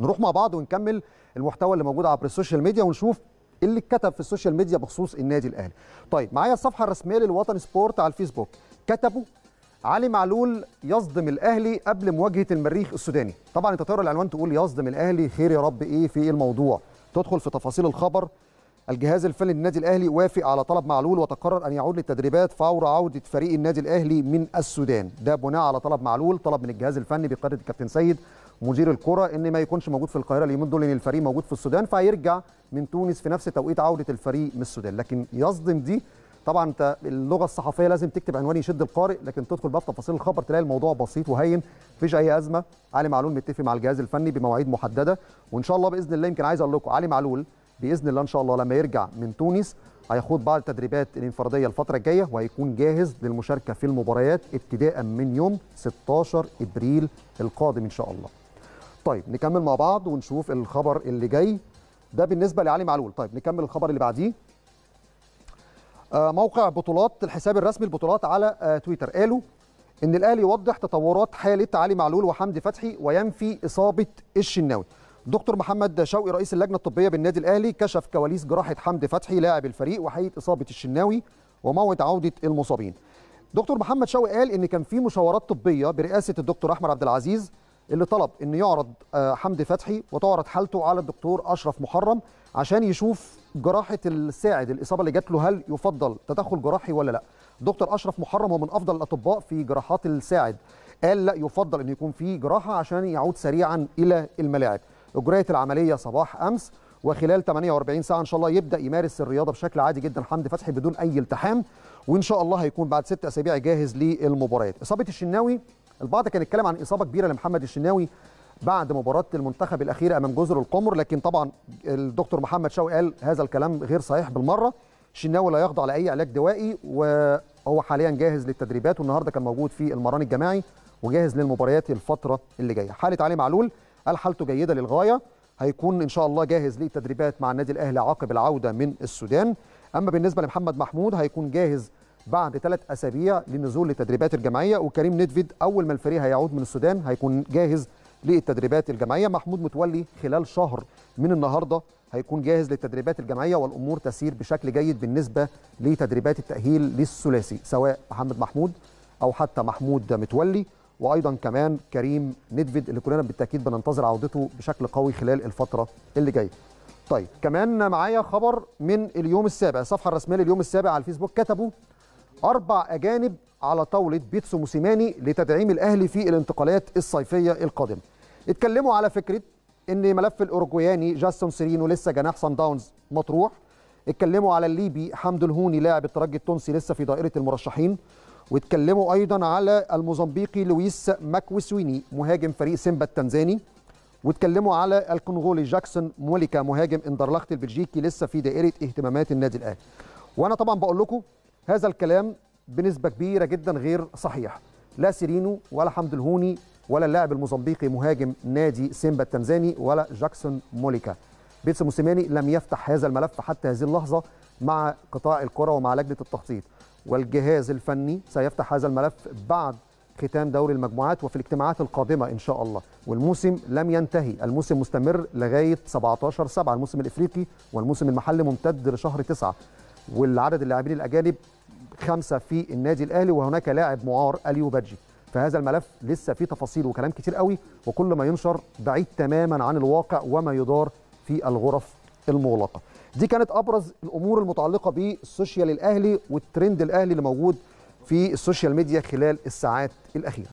نروح مع بعض ونكمل المحتوى اللي موجود عبر السوشيال ميديا ونشوف إيه اللي اتكتب في السوشيال ميديا بخصوص النادي الاهلي طيب معايا الصفحه الرسميه للوطن سبورت على الفيسبوك كتبوا علي معلول يصدم الاهلي قبل مواجهه المريخ السوداني طبعا انت تقرا العنوان تقول يصدم الاهلي خير يا رب ايه في الموضوع تدخل في تفاصيل الخبر الجهاز الفني للنادي الاهلي وافق على طلب معلول وتقرر ان يعود للتدريبات فور عوده فريق النادي الاهلي من السودان ده بناء على طلب معلول طلب من الجهاز الفني بقياده الكابتن سيد مدير الكره ان ما يكونش موجود في القاهره اليومين دول ان الفريق موجود في السودان فهيرجع من تونس في نفس توقيت عوده الفريق من السودان لكن يصدم دي طبعا انت اللغه الصحفيه لازم تكتب عنوان يشد القارئ لكن تدخل بقى في تفاصيل الخبر تلاقي الموضوع بسيط وهين مفيش اي ازمه علي معلول متفق مع الجهاز الفني بمواعيد محدده وان شاء الله باذن الله يمكن عايز اقول لكم علي معلول باذن الله ان شاء الله لما يرجع من تونس هيخوض بعض التدريبات الانفراديه الفتره الجايه وهيكون جاهز للمشاركه في المباريات ابتداء من يوم 16 ابريل القادم ان شاء الله طيب نكمل مع بعض ونشوف الخبر اللي جاي ده بالنسبه لعلي معلول طيب نكمل الخبر اللي بعديه آه، موقع بطولات الحساب الرسمي البطولات على آه، تويتر قالوا ان الاهلي يوضح تطورات حاله علي معلول وحمدي فتحي وينفي اصابه الشناوي دكتور محمد شوقي رئيس اللجنه الطبيه بالنادي الاهلي كشف كواليس جراحه حمدي فتحي لاعب الفريق وحقيقه اصابه الشناوي وموعد عوده المصابين دكتور محمد شوقي قال ان كان في مشاورات طبيه برئاسه الدكتور احمد عبد العزيز اللي طلب ان يعرض آه، حمدي فتحي وتعرض حالته على الدكتور اشرف محرم عشان يشوف جراحه الساعد الاصابه اللي جات له هل يفضل تدخل جراحي ولا لا دكتور اشرف محرم هو من افضل الاطباء في جراحات الساعد قال لا يفضل ان يكون في جراحه عشان يعود سريعا الى الملاعب اجريت العمليه صباح امس وخلال 48 ساعه ان شاء الله يبدا يمارس الرياضه بشكل عادي جدا حمدي فتحي بدون اي التحام وان شاء الله هيكون بعد ست اسابيع جاهز للمباريات اصابه الشناوي البعض كان يتكلم عن اصابه كبيره لمحمد الشناوي بعد مباراه المنتخب الاخيره امام جزر القمر لكن طبعا الدكتور محمد شوقي قال هذا الكلام غير صحيح بالمره الشناوي لا يخضع لاي علاج دوائي وهو حاليا جاهز للتدريبات والنهارده كان موجود في المران الجماعي وجاهز للمباريات الفتره اللي جايه حاله علي معلول قال حالته جيده للغايه هيكون ان شاء الله جاهز للتدريبات مع النادي الاهلي عقب العوده من السودان اما بالنسبه لمحمد محمود هيكون جاهز بعد ثلاث اسابيع للنزول للتدريبات الجماعيه وكريم ندفيد اول ما الفريق هيعود من السودان هيكون جاهز للتدريبات الجماعيه محمود متولي خلال شهر من النهارده هيكون جاهز للتدريبات الجماعيه والامور تسير بشكل جيد بالنسبه لتدريبات التاهيل للثلاثي سواء محمد محمود او حتى محمود متولي وايضا كمان كريم ندفيد اللي كلنا بالتاكيد بننتظر عودته بشكل قوي خلال الفتره اللي جايه طيب كمان معايا خبر من اليوم السابع الصفحه الرسميه لليوم السابع على الفيسبوك كتبوا أربع أجانب على طاولة بيتسو موسيماني لتدعيم الأهلي في الانتقالات الصيفية القادمة اتكلموا على فكرة ان ملف الأوروجواياني جاستون سيرينو لسه جناح سان داونز مطروح اتكلموا على الليبي حمد الهوني لاعب الترجي التونسي لسه في دائره المرشحين واتكلموا ايضا على الموزمبيقي لويس ماكويسويني مهاجم فريق سيمبا التنزاني واتكلموا على الكونغولي جاكسون موليكا مهاجم اندرلخت البلجيكي لسه في دائره اهتمامات النادي الاهلي وانا طبعا بقول لكم هذا الكلام بنسبة كبيرة جدا غير صحيح لا سيرينو ولا حمد الهوني ولا اللاعب الموزمبيقي مهاجم نادي سيمبا التنزاني ولا جاكسون موليكا بيتسو موسيماني لم يفتح هذا الملف حتى هذه اللحظة مع قطاع الكرة ومع لجنة التخطيط والجهاز الفني سيفتح هذا الملف بعد ختام دوري المجموعات وفي الاجتماعات القادمة إن شاء الله والموسم لم ينتهي الموسم مستمر لغاية 17 7 الموسم الإفريقي والموسم المحلي ممتد لشهر 9 والعدد اللاعبين الأجانب خمسة في النادي الأهلي وهناك لاعب معار أليو بادجي فهذا الملف لسه فيه تفاصيل وكلام كتير قوي وكل ما ينشر بعيد تماما عن الواقع وما يدار في الغرف المغلقة دي كانت أبرز الأمور المتعلقة بالسوشيال الأهلي والترند الأهلي اللي موجود في السوشيال ميديا خلال الساعات الأخيرة